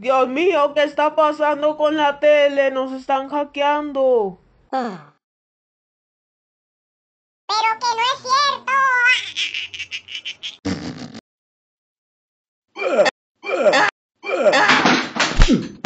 Dios mío, ¿qué está pasando con la tele? Nos están hackeando. Pero que no es cierto. Ah. Ah. Ah.